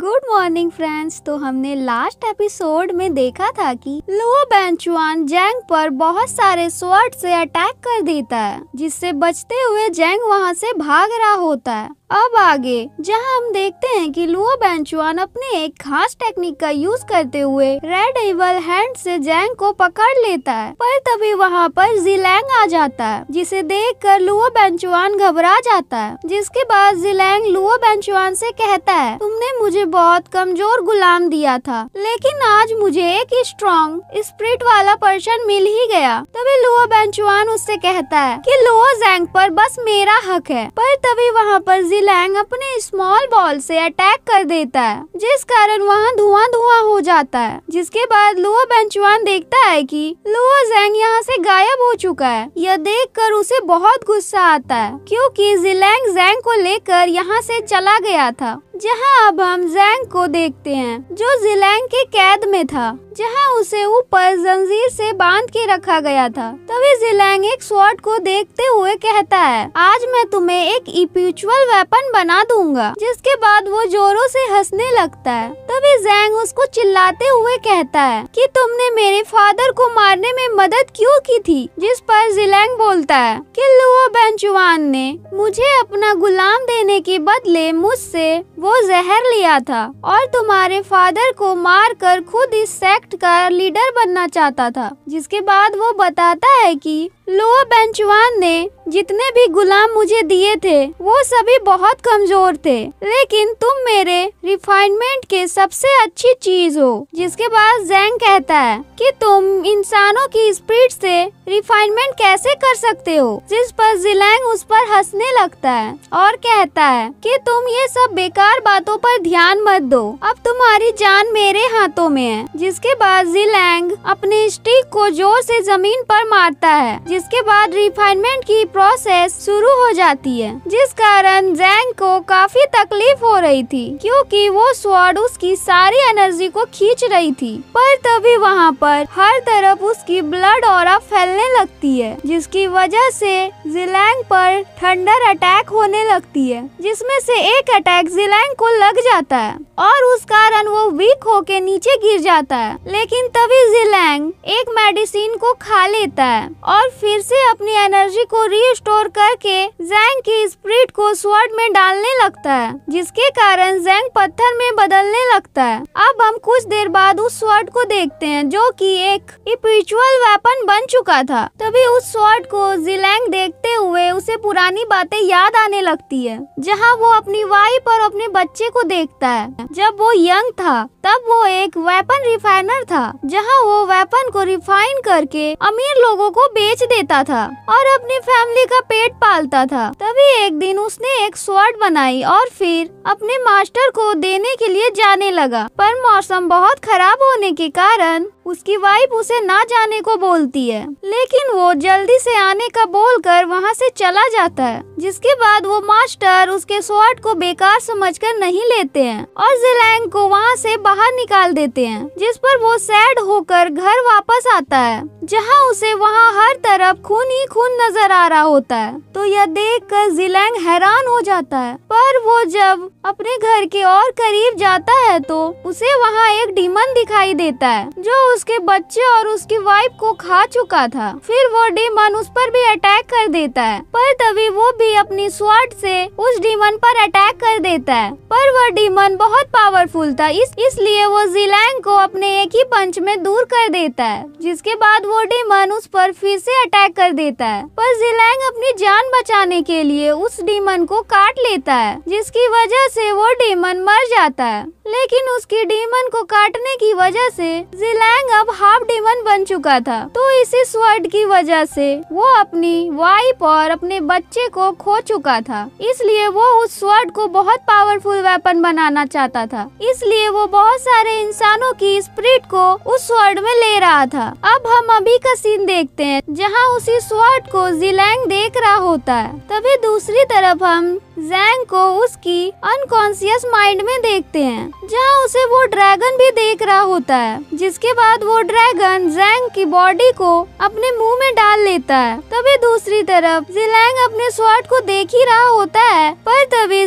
good morning friends तो हमने last episode में देखा था कि लुओ बैंचुआन जैंग पर बहुत सारे स्वर्ड से अटैक कर देता है जिससे बचते हुए जैंग वहां से भाग रहा होता है अब आगे जहां हम देखते हैं कि लुओ बेंचुआन अपने एक खास टेक्निक का यूज करते हुए रेड एवल हैंड से जैंग को पकड़ लेता है पर तभी वहां पर जिलैंग आ जाता है जिसे देख कर लुओ बेंचुआन घबरा जाता है जिसके बाद जिलैंग लुओ बेंचुआन से कहता है तुमने मुझे बहुत कमजोर गुलाम दिया था लेकिन आज मुझे एक स्ट्रॉन्ग स्प्रिट वाला पर्सन मिल ही गया तभी लुओ बेंचुआन उससे कहता है की लुओ जैंग पर बस मेरा हक है पर तभी वहाँ पर लैंग अपने स्मॉल बॉल से अटैक कर देता है जिस कारण वहाँ धुआं धुआं हो जाता है जिसके बाद लुओ बेंचुआन देखता है कि लुओ जैंग यहाँ से गायब हो चुका है यह देखकर उसे बहुत गुस्सा आता है क्योंकि जिलैंग जैंग को लेकर यहाँ से चला गया था जहां अब हम जैंग को देखते हैं जो जिलैंग के कैद में था जहां उसे ऊपर जंजीर से बांध के रखा गया था तभी जिलैंग एक स्वॉर्ड को देखते हुए कहता है आज मैं तुम्हें एक इपिचुअल वेपन बना दूंगा जिसके बाद वो जोरों से हंसने लगता है तभी जैंग उसको चिल्लाते हुए कहता है कि तुमने मेरे फादर को मारने में मदद क्यों की थी जिस पर जिलैंग बोलता है की लुओ बेंचुआन ने मुझे अपना गुलाम देने के बदले मुझसे वो जहर लिया था और तुम्हारे फादर को मार कर खुद इस सेक्ट का लीडर बनना चाहता था जिसके बाद वो बताता है कि लो बेंचवान ने जितने भी गुलाम मुझे दिए थे वो सभी बहुत कमजोर थे लेकिन तुम मेरे रिफाइनमेंट के सबसे अच्छी चीज हो जिसके बाद जैंग कहता है कि तुम इंसानों की स्प्रिट से रिफाइनमेंट कैसे कर सकते हो जिस पर जिलैंग उस पर हंसने लगता है और कहता है कि तुम ये सब बेकार बेकार बातों पर ध्यान मत दो अब तुम्हारी जान मेरे हाथों में है जिसके बाद जिलैंग अपने स्टिक को जोर से जमीन पर मारता है जिसके बाद रिफाइनमेंट की प्रोसेस शुरू हो जाती है जिस कारण जैंग को काफी तकलीफ हो रही थी क्योंकि वो स्वाड उसकी सारी एनर्जी को खींच रही थी पर तभी वहाँ पर हर तरफ उसकी ब्लड और फैलने लगती है जिसकी वजह से जिलैंग पर थंडर अटैक होने लगती है जिसमें से एक अटैक जिलैंग टैंक को लग जाता है और उस कारण वो वीक होके नीचे गिर जाता है लेकिन तभी जिलैंग एक मेडिसिन को खा लेता है और फिर से अपनी एनर्जी को रिस्टोर करके जैंग की स्प्रिट को स्वर्ड में डालने लगता है जिसके कारण जैंग पत्थर में बदलने लगता है अब हम कुछ देर बाद उस स्वर्ड को देखते हैं जो कि एक स्पिरिचुअल वेपन बन चुका था तभी उस स्वर्ड को जिलैंग देखते हुए उसे पुरानी बातें याद आने लगती है जहाँ वो अपनी वाइफ और अपने बच्चे को देखता है जब वो यंग था तब वो एक वेपन रिफाइनर था जहाँ वो वेपन को रिफाइन करके अमीर लोगों को बेच देता था और अपनी फैमिली का पेट पालता था तभी एक दिन उसने एक स्वर्ड बनाई और फिर अपने मास्टर को देने के लिए जाने लगा पर मौसम बहुत खराब होने के कारण उसकी वाइफ उसे ना जाने को बोलती है लेकिन वो जल्दी से आने का बोलकर वहाँ से चला जाता है जिसके बाद वो मास्टर उसके स्वर्ड को बेकार समझ लेकर नहीं लेते हैं और जिलैंग को वहाँ से बाहर निकाल देते हैं जिस पर वो सैड होकर घर वापस आता है जहाँ उसे वहाँ हर तरफ खून ही खून नजर आ रहा होता है तो यह देख कर जिलैंग हैरान हो जाता है पर वो जब अपने घर के और करीब जाता है तो उसे वहाँ एक डीमन दिखाई देता है जो उसके बच्चे और उसकी वाइफ को खा चुका था फिर वो डीमन उस पर भी अटैक कर देता है पर तभी वो भी अपनी स्वाट से उस डीमन पर अटैक कर देता है पर वह डीमन बहुत पावरफुल था इस इसलिए वो जिलैंग को अपने एक ही पंच में दूर कर देता है जिसके बाद वो डीमन उस पर फिर से अटैक कर देता है पर जिलैंग अपनी जान बचाने के लिए उस डीमन को काट लेता है जिसकी वजह से वो डीमन मर जाता है लेकिन उसकी डीमन को काटने की वजह से जिलैंग अब हाफ डीमन बन चुका था तो इसी स्वर्ड की वजह से वो अपनी वाइफ और अपने बच्चे को खो चुका था इसलिए वो उस स्वर्ड को बहुत पावरफुल पावरफुल वेपन बनाना चाहता था इसलिए वो बहुत सारे इंसानों की स्प्रिट को उस स्वर्ड में ले रहा था अब हम अभी का सीन देखते हैं जहाँ उसी स्वर्ड को जिलैंग देख रहा होता है तभी दूसरी तरफ हम जैंग को उसकी अनकॉन्सियस माइंड में देखते हैं जहाँ उसे वो ड्रैगन भी देख रहा होता है जिसके बाद वो ड्रैगन जैंग की बॉडी को अपने मुंह में डाल लेता है तभी दूसरी तरफ जिलैंग अपने स्वाट को देख ही रहा होता है पर तभी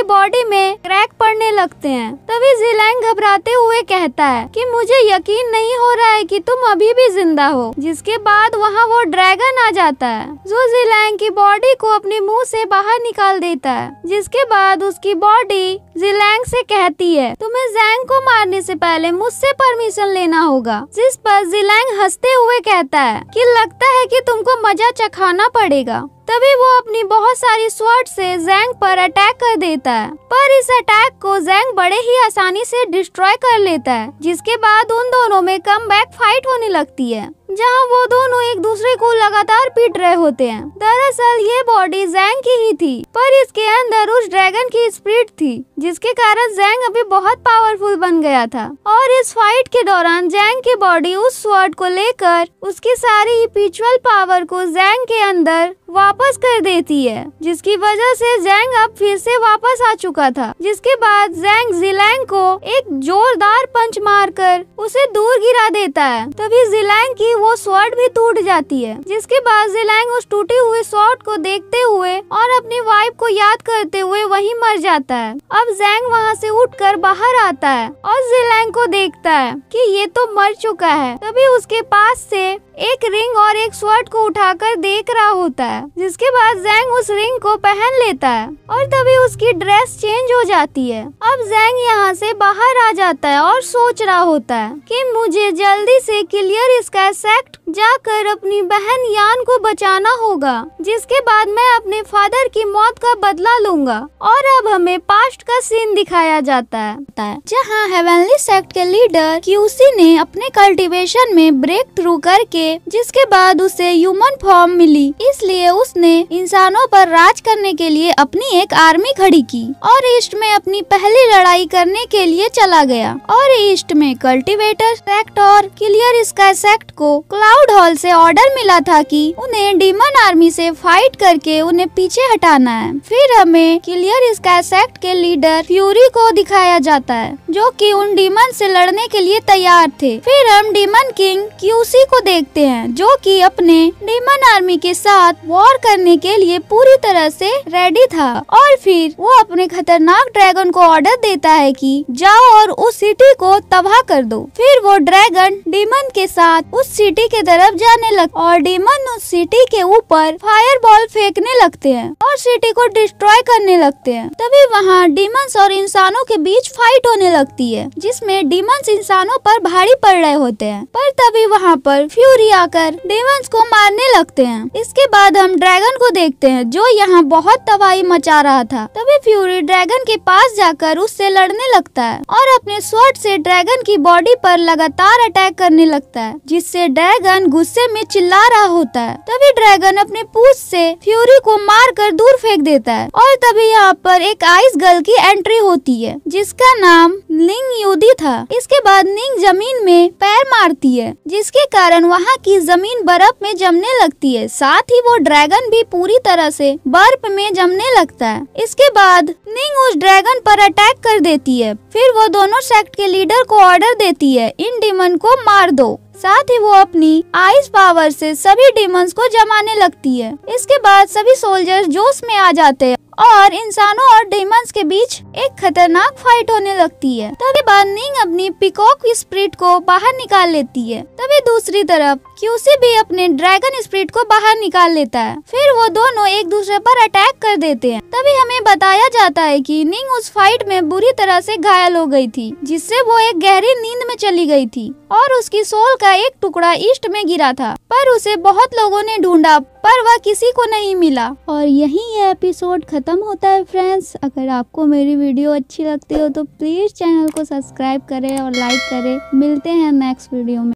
की बॉडी में क्रैक पड़ने लगते हैं तभी जिलैंग घबराते हुए कहता है कि मुझे यकीन नहीं हो रहा है कि तुम अभी भी जिंदा हो जिसके बाद वहाँ वो ड्रैगन आ जाता है जो जिलैंग की बॉडी को अपने मुँह से बाहर निकाल देता है जिसके बाद उसकी बॉडी जिलैंग से कहती है तुम्हें जैंग को मारने से पहले मुझसे परमिशन लेना होगा जिस पर जिलैंग हंसते हुए कहता है कि लगता है कि तुमको मजा चखाना पड़ेगा तभी वो अपनी बहुत सारी स्वर्ट से जैंग पर अटैक कर देता है पर इस अटैक को जैंग बड़े ही आसानी से डिस्ट्रॉय कर लेता है जिसके बाद उन दोनों में कम बैक फाइट होने लगती है जहां वो दोनों एक दूसरे को लगातार पीट रहे होते हैं दरअसल ये बॉडी जैंग की ही थी पर इसके अंदर उस ड्रैगन की स्प्रिट थी जिसके कारण जैंग अभी बहुत पावरफुल बन गया था और इस फाइट के दौरान जैंग की बॉडी उस स्वर्ड को लेकर उसकी सारी स्पिरिचुअल पावर को जैंग के अंदर वापस कर देती है जिसकी वजह से जैंग अब फिर से वापस आ चुका था जिसके बाद जैंग जिलैंग को एक जोरदार पंच मारकर उसे दूर गिरा देता है तभी जिलैंग की वो स्वर्ड भी टूट जाती है जिसके बाद जेलैंग उस टूटे हुए स्वर्ड को देखते हुए और अपनी वाइफ को याद करते हुए वहीं मर जाता है अब जैंग वहाँ से उठकर बाहर आता है और जेलैंग को देखता है कि ये तो मर चुका है तभी उसके पास से एक रिंग और एक स्वर्ट को उठाकर देख रहा होता है जिसके बाद जैंग उस रिंग को पहन लेता है और तभी उसकी ड्रेस चेंज हो जाती है अब जैंग यहाँ से बाहर आ जाता है और सोच रहा होता है कि मुझे जल्दी से क्लियर इसका सेक्ट जाकर अपनी बहन यान को बचाना होगा जिसके बाद मैं अपने फादर की मौत का बदला लूंगा और अब हमें पास्ट का सीन दिखाया जाता है जहाँ हेवनली सेक्ट के लीडर क्यूसी ने अपने कल्टीवेशन में ब्रेक थ्रू करके जिसके बाद उसे ह्यूमन फॉर्म मिली इसलिए उसने इंसानों पर राज करने के लिए अपनी एक आर्मी खड़ी की और ईस्ट में अपनी पहली लड़ाई करने के लिए चला गया और ईस्ट में कल्टीवेटर सेक्ट और क्लियर स्काई सेक्ट को क्लाउड हॉल से ऑर्डर मिला था कि उन्हें डीमन आर्मी से फाइट करके उन्हें पीछे हटाना है फिर हमें क्लियर स्काई सेक्ट के लीडर फ्यूरी को दिखाया जाता है जो कि उन डीमन से लड़ने के लिए तैयार थे फिर हम डीमन किंग क्यूसी को देख सकते हैं जो कि अपने डेमन आर्मी के साथ वॉर करने के लिए पूरी तरह से रेडी था और फिर वो अपने खतरनाक ड्रैगन को ऑर्डर देता है कि जाओ और उस सिटी को तबाह कर दो फिर वो ड्रैगन डीमन के साथ उस सिटी के तरफ जाने लग और डीमन उस सिटी के ऊपर फायर बॉल फेंकने लगते है और सिटी को डिस्ट्रॉय करने लगते है तभी वहाँ डिमन्स और इंसानों के बीच फाइट होने लगती है जिसमे डिमन्स इंसानों पर भारी पड़ रहे होते हैं पर तभी वहाँ पर फ्यूरी घुरी आकर देवंश को मारने लगते हैं इसके बाद हम ड्रैगन को देखते हैं जो यहाँ बहुत तबाही मचा रहा था तभी फ्यूरी ड्रैगन के पास जाकर उससे लड़ने लगता है और अपने स्वर्ट से ड्रैगन की बॉडी पर लगातार अटैक करने लगता है जिससे ड्रैगन गुस्से में चिल्ला रहा होता है तभी ड्रैगन अपने पूछ से फ्यूरी को मार कर दूर फेंक देता है और तभी यहाँ पर एक आइस गर्ल की एंट्री होती है जिसका नाम लिंग योदी था इसके बाद लिंग जमीन में पैर मारती है जिसके कारण वहाँ यहाँ की जमीन बर्फ में जमने लगती है साथ ही वो ड्रैगन भी पूरी तरह से बर्फ में जमने लगता है इसके बाद निंग उस ड्रैगन पर अटैक कर देती है फिर वो दोनों सेक्ट के लीडर को ऑर्डर देती है इन डिमन को मार दो साथ ही वो अपनी आइस पावर से सभी डिमन्स को जमाने लगती है इसके बाद सभी सोल्जर्स जोश में आ जाते हैं और इंसानों और डेमंस के बीच एक खतरनाक फाइट होने लगती है तभी बाद निंग अपनी पिकॉक स्प्रिट को बाहर निकाल लेती है तभी दूसरी तरफ क्यूसी भी अपने ड्रैगन स्प्रिट को बाहर निकाल लेता है फिर वो दोनों एक दूसरे पर अटैक कर देते हैं तभी हमें बताया जाता है कि निंग उस फाइट में बुरी तरह से घायल हो गई थी जिससे वो एक गहरी नींद में चली गई थी और उसकी सोल का एक टुकड़ा ईस्ट में गिरा था पर उसे बहुत लोगों ने ढूंढा पर वह किसी को नहीं मिला और यही ये एपिसोड खत्म होता है फ्रेंड्स अगर आपको मेरी वीडियो अच्छी लगती हो तो प्लीज चैनल को सब्सक्राइब करें और लाइक करें मिलते हैं नेक्स्ट वीडियो में